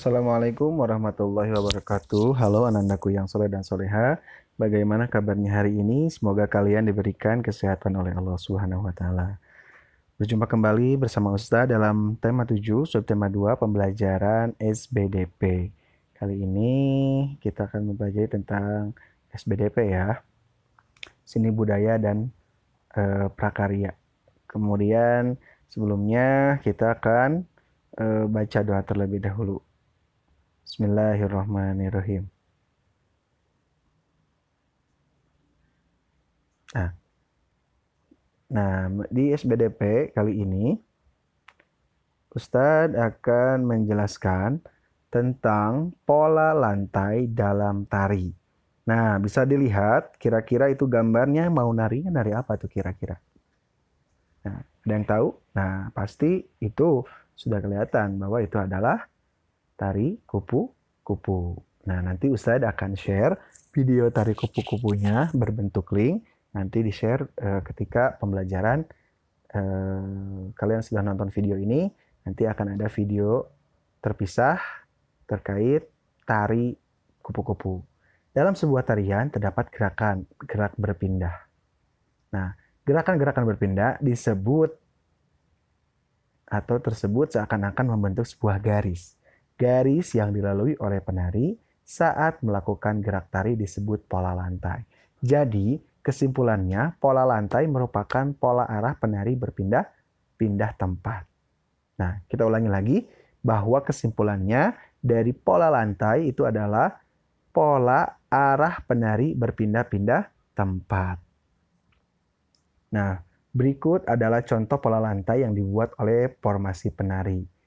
Assalamualaikum warahmatullahi wabarakatuh. Halo anak-anakku yang soleh dan soleha. Bagaimana kabarnya hari ini? Semoga kalian diberikan kesehatan oleh Allah Subhanahu wa taala. Berjumpa kembali bersama Ustaz dalam tema 7 subtema 2 pembelajaran SBDP. Kali ini kita akan mempelajari tentang SBDP ya. Sini budaya dan e, prakarya. Kemudian sebelumnya kita akan e, baca doa terlebih dahulu. Bismillahirrahmanirrahim. Nah, nah di SBDP kali ini Ustadz akan menjelaskan tentang pola lantai dalam tari. Nah, bisa dilihat kira-kira itu gambarnya mau narinya nari apa tuh kira-kira. Nah, ada yang tahu? Nah, pasti itu sudah kelihatan bahwa itu adalah tari kupu-kupu. Nah, nanti Ustadz akan share video tari kupu-kupunya berbentuk link. Nanti di-share uh, ketika pembelajaran uh, kalian sudah nonton video ini. Nanti akan ada video terpisah terkait tari kupu-kupu. Dalam sebuah tarian terdapat gerakan, gerak berpindah. Nah, gerakan-gerakan berpindah disebut atau tersebut seakan-akan membentuk sebuah garis. Garis yang dilalui oleh penari saat melakukan gerak tari disebut pola lantai. Jadi, kesimpulannya pola lantai merupakan pola arah penari berpindah pindah tempat. Nah, kita ulangi lagi bahwa kesimpulannya dari pola lantai itu adalah pola arah penari berpindah-pindah tempat. Nah, berikut adalah contoh pola lantai yang dibuat oleh formasi penari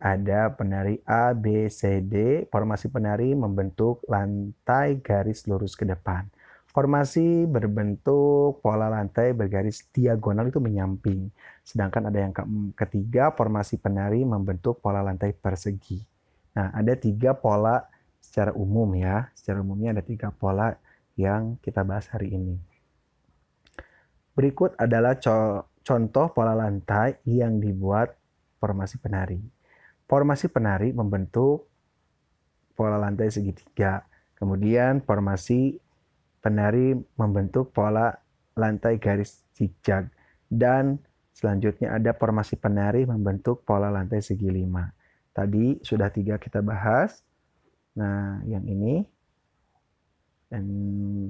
ada penari A, B, C, D. Formasi penari membentuk lantai garis lurus ke depan. Formasi berbentuk pola lantai bergaris diagonal itu menyamping. Sedangkan ada yang ketiga, formasi penari membentuk pola lantai persegi. Nah, ada tiga pola secara umum ya. Secara umumnya ada tiga pola yang kita bahas hari ini. Berikut adalah co contoh pola lantai yang dibuat formasi penari formasi penari membentuk pola lantai segitiga. Kemudian formasi penari membentuk pola lantai garis zigzag. Dan selanjutnya ada formasi penari membentuk pola lantai segi lima. Tadi sudah tiga kita bahas. Nah, yang ini. Dan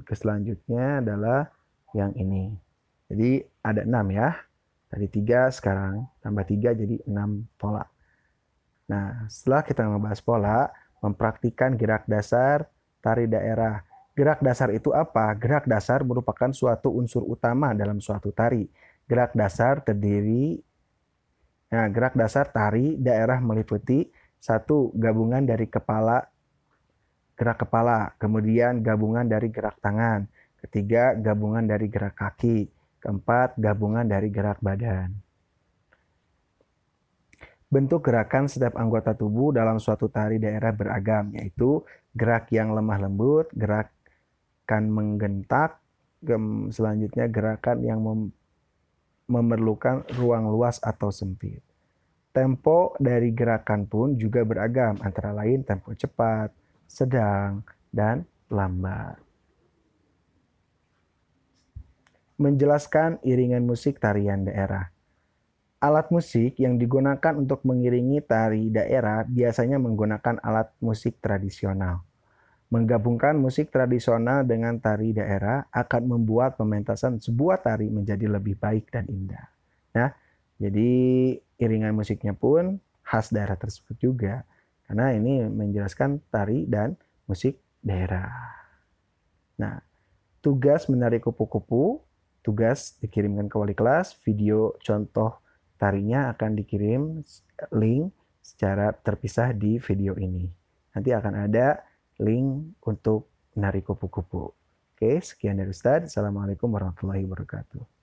keselanjutnya adalah yang ini. Jadi ada enam ya. Tadi tiga, sekarang tambah tiga jadi enam pola. Nah, setelah kita membahas pola, mempraktikkan gerak dasar, tari daerah. Gerak dasar itu apa? Gerak dasar merupakan suatu unsur utama dalam suatu tari. Gerak dasar terdiri Nah, gerak dasar tari daerah meliputi satu gabungan dari kepala gerak kepala, kemudian gabungan dari gerak tangan, ketiga gabungan dari gerak kaki, keempat gabungan dari gerak badan. Bentuk gerakan setiap anggota tubuh dalam suatu tari daerah beragam, yaitu gerak yang lemah lembut, gerakan menggentak, selanjutnya gerakan yang mem memerlukan ruang luas atau sempit. Tempo dari gerakan pun juga beragam, antara lain tempo cepat, sedang, dan lambat. Menjelaskan iringan musik tarian daerah Alat musik yang digunakan untuk mengiringi tari daerah biasanya menggunakan alat musik tradisional. Menggabungkan musik tradisional dengan tari daerah akan membuat pementasan sebuah tari menjadi lebih baik dan indah. Ya, jadi iringan musiknya pun khas daerah tersebut juga. Karena ini menjelaskan tari dan musik daerah. Nah, tugas menarik kupu-kupu, tugas dikirimkan ke wali kelas, video contoh Tarinya akan dikirim link secara terpisah di video ini. Nanti akan ada link untuk nari kupu-kupu. Oke, sekian dari Ustadz. Assalamualaikum warahmatullahi wabarakatuh.